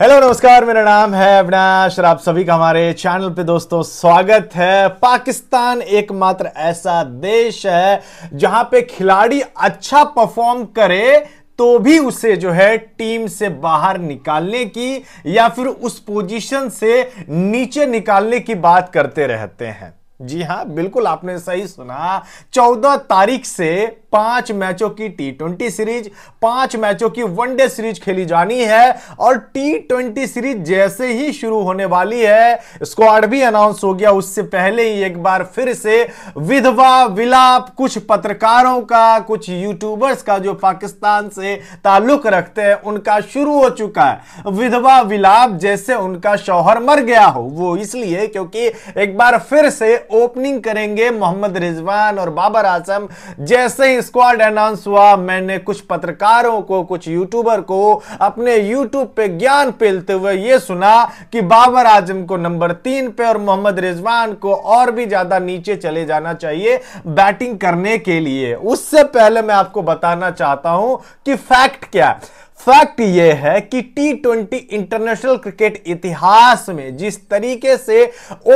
hello नमस्कार मेरा नाम है अविनाश और आप सभी का हमारे चैनल पे दोस्तों स्वागत है पाकिस्तान एकमात्र ऐसा देश है जहां पे खिलाड़ी अच्छा परफॉर्म करे तो भी उसे जो है टीम से बाहर निकालने की या फिर उस पोजीशन से नीचे निकालने की बात करते रहते हैं जी हाँ बिल्कुल आपने सही सुना चौदह तारीख से पांच मैचों की टी ट्वेंटी सीरीज पांच मैचों की वनडे सीरीज खेली जानी है और टी ट्वेंटी सीरीज जैसे ही शुरू होने वाली है स्क्वाड भी अनाउंस हो गया उससे पहले ही एक बार फिर से विधवा विलाप कुछ पत्रकारों का कुछ यूट्यूबर्स का जो पाकिस्तान से ताल्लुक रखते हैं उनका शुरू हो चुका है विधवा विलाप जैसे उनका शौहर मर गया हो वो इसलिए क्योंकि एक बार फिर से ओपनिंग करेंगे मोहम्मद रिजवान और बाबर आजम जैसे ही स्क्वाड अनाउंस हुआ मैंने कुछ पत्रकारों को कुछ यूट्यूबर को अपने यूट्यूब पे ज्ञान पेलते हुए यह सुना कि बाबर आजम को नंबर तीन पे और मोहम्मद रिजवान को और भी ज्यादा नीचे चले जाना चाहिए बैटिंग करने के लिए उससे पहले मैं आपको बताना चाहता हूं कि फैक्ट क्या है फैक्ट यह है कि टी ट्वेंटी इंटरनेशनल क्रिकेट इतिहास में जिस तरीके से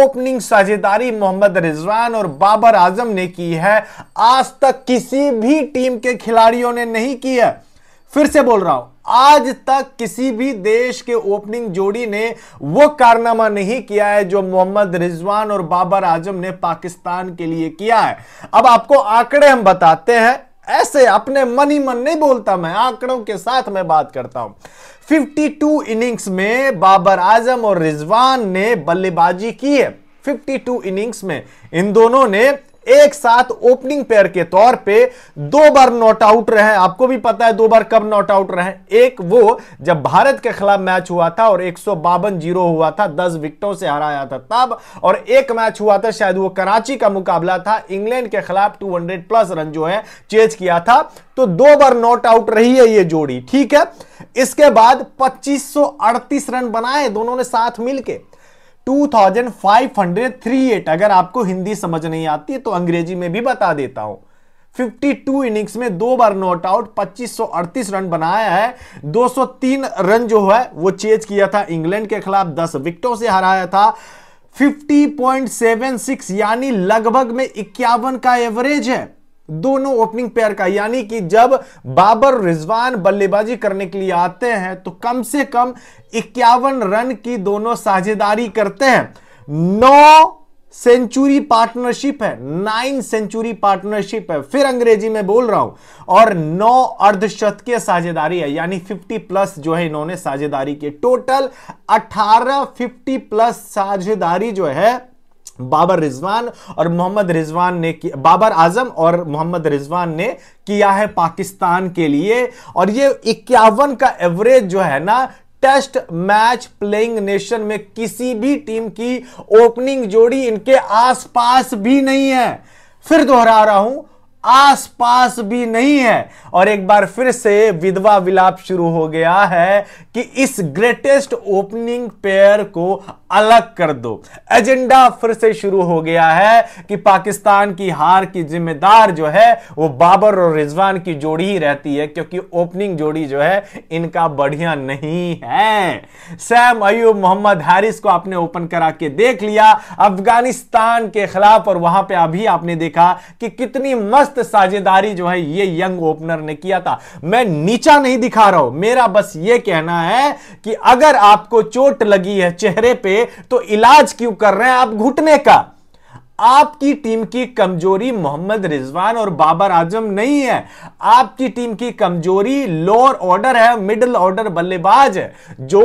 ओपनिंग साझेदारी मोहम्मद रिजवान और बाबर आजम ने की है आज तक किसी भी टीम के खिलाड़ियों ने नहीं की है फिर से बोल रहा हूं आज तक किसी भी देश के ओपनिंग जोड़ी ने वो कारनामा नहीं किया है जो मोहम्मद रिजवान और बाबर आजम ने पाकिस्तान के लिए किया है अब आपको आंकड़े हम बताते हैं ऐसे अपने मन ही मन नहीं बोलता मैं आंकड़ों के साथ मैं बात करता हूं 52 इनिंग्स में बाबर आजम और रिजवान ने बल्लेबाजी की है 52 इनिंग्स में इन दोनों ने एक साथ ओपनिंग पेयर के तौर पे दो बार नॉट आउट रहे आपको भी पता है दो बार कब नॉट आउट रहे एक वो जब भारत के खिलाफ मैच हुआ था और एक जीरो हुआ था दस विकेटों से हराया था तब और एक मैच हुआ था शायद वो कराची का मुकाबला था इंग्लैंड के खिलाफ टू प्लस रन जो है चेज किया था तो दो बार नॉट आउट रही है ये जोड़ी ठीक है इसके बाद 2538 रन बनाए दोनों ने साथ मिलकर 2538 अगर आपको हिंदी समझ नहीं आती है तो अंग्रेजी में भी बता देता हूं 52 इनिंग्स में दो बार नॉट आउट 2538 रन बनाया है 203 रन जो है वो चेज किया था इंग्लैंड के खिलाफ 10 विकेटों से हराया था 50.76 यानी लगभग में इक्यावन का एवरेज है दोनों ओपनिंग पेयर का यानी कि जब बाबर रिजवान बल्लेबाजी करने के लिए आते हैं तो कम से कम इक्यावन रन की दोनों साझेदारी करते हैं नौ सेंचुरी पार्टनरशिप है नाइन सेंचुरी पार्टनरशिप है फिर अंग्रेजी में बोल रहा हूं और नौ अर्धशतकीय साझेदारी है यानी 50 प्लस जो है इन्होंने साझेदारी की टोटल 18 50 प्लस साझेदारी जो है बाबर रिजवान और मोहम्मद रिजवान ने बाबर आजम और मोहम्मद रिजवान ने किया है पाकिस्तान के लिए और ये इक्यावन का एवरेज जो है ना टेस्ट मैच प्लेइंग नेशन में किसी भी टीम की ओपनिंग जोड़ी इनके आसपास भी नहीं है फिर दोहरा रहा हूं आसपास भी नहीं है और एक बार फिर से विधवा विलाप शुरू हो गया है कि इस ग्रेटेस्ट ओपनिंग पेयर को अलग कर दो एजेंडा फिर से शुरू हो गया है कि पाकिस्तान की हार की जिम्मेदार जो है वो बाबर और रिजवान की जोड़ी ही रहती है क्योंकि ओपनिंग जोड़ी जो है इनका बढ़िया नहीं है सैम अयूब मोहम्मद हैरिस को आपने ओपन करा के देख लिया अफगानिस्तान के खिलाफ और वहां पे अभी आपने देखा कि कितनी मस्त मस्त साझेदारी जो है ये यंग ओपनर ने किया था मैं नीचा नहीं दिखा रहा हूं मेरा बस ये कहना है कि अगर आपको चोट लगी है चेहरे पे तो इलाज क्यों कर रहे हैं आप घुटने का आपकी टीम की कमजोरी मोहम्मद रिजवान और बाबर आजम नहीं है आपकी टीम की कमजोरी लोअर ऑर्डर है मिडिल ऑर्डर बल्लेबाज है जो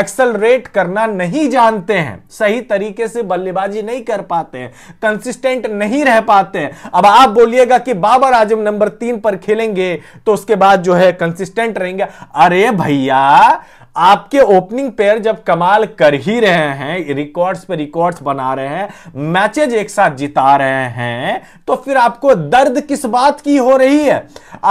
एक्सलरेट करना नहीं जानते हैं सही तरीके से बल्लेबाजी नहीं कर पाते हैं कंसिस्टेंट नहीं रह पाते हैं अब आप बोलिएगा कि बाबर आजम नंबर तीन पर खेलेंगे तो उसके बाद जो है कंसिस्टेंट रहेंगे अरे भैया आपके ओपनिंग पेयर जब कमाल कर ही रहे हैं रिकॉर्ड्स पे रिकॉर्ड्स बना रहे हैं मैचेज एक साथ जिता रहे हैं तो फिर आपको दर्द किस बात की हो रही है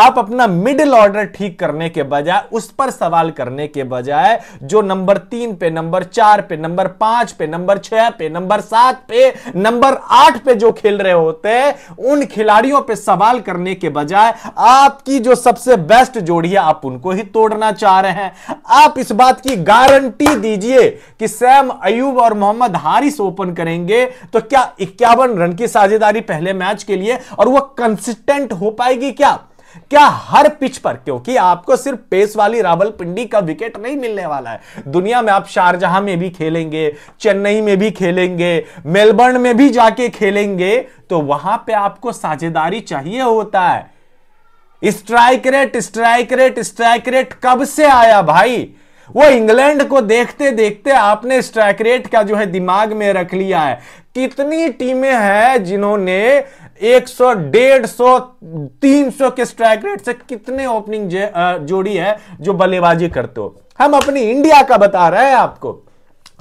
आप अपना मिडिल ऑर्डर ठीक करने के बजाय उस पर सवाल करने के बजाय जो नंबर तीन पे नंबर चार पे नंबर पांच पे नंबर छह पे नंबर सात पे नंबर आठ पे जो खेल रहे होते उन खिलाड़ियों पर सवाल करने के बजाय आपकी जो सबसे बेस्ट जोड़ी है आप उनको ही तोड़ना चाह रहे हैं आप इस बात की गारंटी दीजिए कि सैम अयूब और मोहम्मद हारिस ओपन करेंगे तो क्या इक्यावन रन की साझेदारी पहले मैच के लिए और वह कंसिस्टेंट हो पाएगी क्या क्या हर पिच पर क्योंकि आपको सिर्फ पेस वाली रावलपिंडी का विकेट नहीं मिलने वाला है दुनिया में आप शारजहां में भी खेलेंगे चेन्नई में भी खेलेंगे मेलबर्न में भी जाके खेलेंगे तो वहां पे आपको साझेदारी चाहिए होता है strike rate strike rate strike rate कब से आया भाई वो इंग्लैंड को देखते देखते आपने स्ट्राइक रेट का जो है दिमाग में रख लिया है कितनी टीमें हैं जिन्होंने 100, 150, 300 के स्ट्राइक रेट से कितने ओपनिंग जोड़ी है जो बल्लेबाजी करते हो हम अपनी इंडिया का बता रहे हैं आपको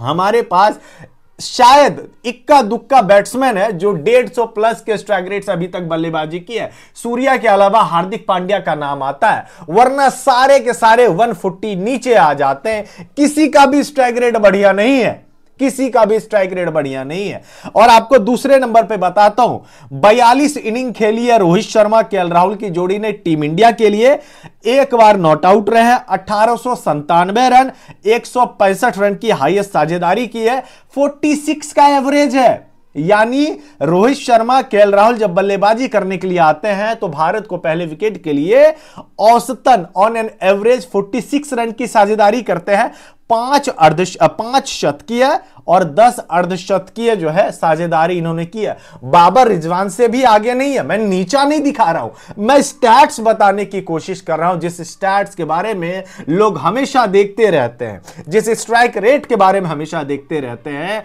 हमारे पास शायद इक्का दुक्का बैट्समैन है जो 150 प्लस के स्ट्राइक रेट अभी तक बल्लेबाजी की है सूर्या के अलावा हार्दिक पांड्या का नाम आता है वरना सारे के सारे 140 नीचे आ जाते हैं किसी का भी स्ट्राइक रेट बढ़िया नहीं है किसी का भी स्ट्राइक रेट बढ़िया नहीं है और आपको दूसरे नंबर पे बताता हूं बयालीस इनिंग खेली है रोहित शर्मा के राहुल की जोड़ी ने टीम इंडिया के लिए एक बार नॉट आउट रहे हैं अठारह रन एक रन की हाइएस्ट साझेदारी की है 46 का एवरेज है यानी रोहित शर्मा के राहुल जब बल्लेबाजी करने के लिए आते हैं तो भारत को पहले विकेट के लिए औसतन ऑन एन एवरेज 46 रन की साझेदारी करते हैं पांच अर्ध पांच शतकीय और दस अर्धशतकीय जो है साझेदारी इन्होंने की है बाबर रिजवान से भी आगे नहीं है मैं नीचा नहीं दिखा रहा हूं मैं स्टैट्स बताने की कोशिश कर रहा हूं जिस स्टैट्स के बारे में लोग हमेशा देखते रहते हैं जिस स्ट्राइक रेट के बारे में हमेशा देखते रहते हैं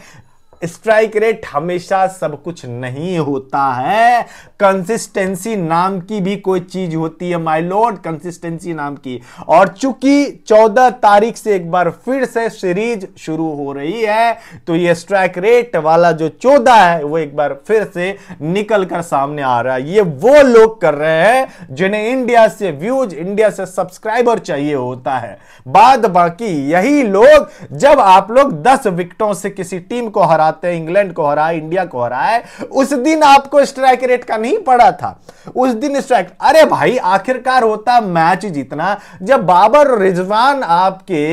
स्ट्राइक रेट हमेशा सब कुछ नहीं होता है कंसिस्टेंसी नाम की भी कोई चीज होती है माय लॉर्ड कंसिस्टेंसी नाम की और चूंकि 14 तारीख से एक बार फिर से सीरीज शुरू हो रही है तो ये स्ट्राइक रेट वाला जो 14 है वो एक बार फिर से निकल कर सामने आ रहा है ये वो लोग कर रहे हैं जिन्हें इंडिया से व्यूज इंडिया से सब्सक्राइबर चाहिए होता है बाद बाकी यही लोग जब आप लोग दस विकेटों से किसी टीम को हरा हराते इंग्लैंड को हराए इंडिया को हराए उस दिन आपको स्ट्राइक रेट का नहीं पड़ा था उस दिन स्ट्राइक अरे भाई आखिरकार होता मैच जीतना जब बाबर रिजवान आपके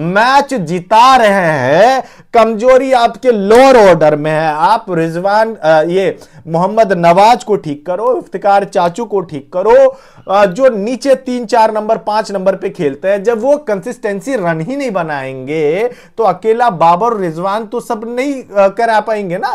मैच जिता रहे हैं कमजोरी आपके लोअर ऑर्डर में है आप रिजवान ये मोहम्मद नवाज को ठीक करो इफ्तिकार चाचू को ठीक करो जो नीचे तीन चार नंबर पांच नंबर पे खेलते हैं जब वो कंसिस्टेंसी रन ही नहीं बनाएंगे तो अकेला बाबर रिजवान तो सब नहीं करा पाएंगे ना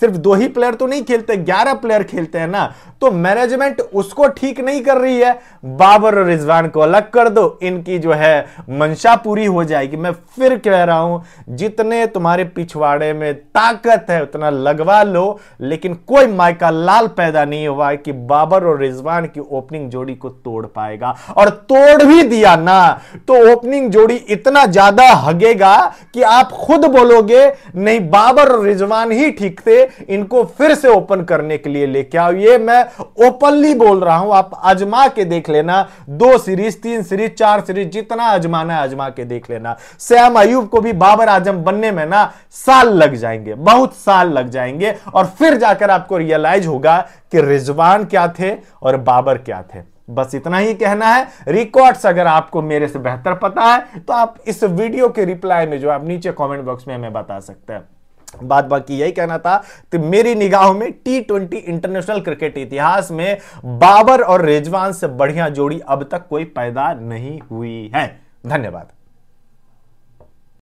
सिर्फ दो ही प्लेयर तो नहीं खेलते ग्यारह प्लेयर खेलते हैं ना तो मैनेजमेंट उसको ठीक नहीं कर रही है बाबर और रिजवान को अलग कर दो इनकी जो है मंशा पूरी हो जाएगी मैं फिर कह रहा हूं जितने तुम्हारे पिछवाड़े में ताकत है उतना लगवा लो लेकिन कोई मायका लाल पैदा नहीं हुआ कि बाबर और रिजवान की ओपनिंग जोड़ी को तोड़ पाएगा और तोड़ भी दिया ना तो ओपनिंग जोड़ी इतना ज्यादा हगेगा कि आप खुद बोलोगे नहीं बाबर और रिजवान ही ठीक थे इनको फिर से ओपन करने के लिए लेके आओ ये मैं ओपनली बोल रहा हूं आप अजमा के देख लेना दो सीरीज तीन सीरीज चार सीरीज जितना अजमाना है अजमा के देख लेना सैम अयूब को भी बाबर आजम बनने में ना साल लग जाएंगे बहुत साल लग जाएंगे और फिर जाकर आपको रियलाइज होगा कि रिजवान क्या थे और बाबर क्या थे बस इतना ही कहना है रिकॉर्ड्स अगर आपको मेरे से बेहतर पता है तो आप इस वीडियो के रिप्लाई में जो आप नीचे कमेंट बॉक्स में हमें बता सकते हैं बात बाकी यही कहना था तो मेरी निगाह में टी ट्वेंटी इंटरनेशनल क्रिकेट इतिहास में बाबर और रेजवान से बढ़िया जोड़ी अब तक कोई पैदा नहीं हुई है धन्यवाद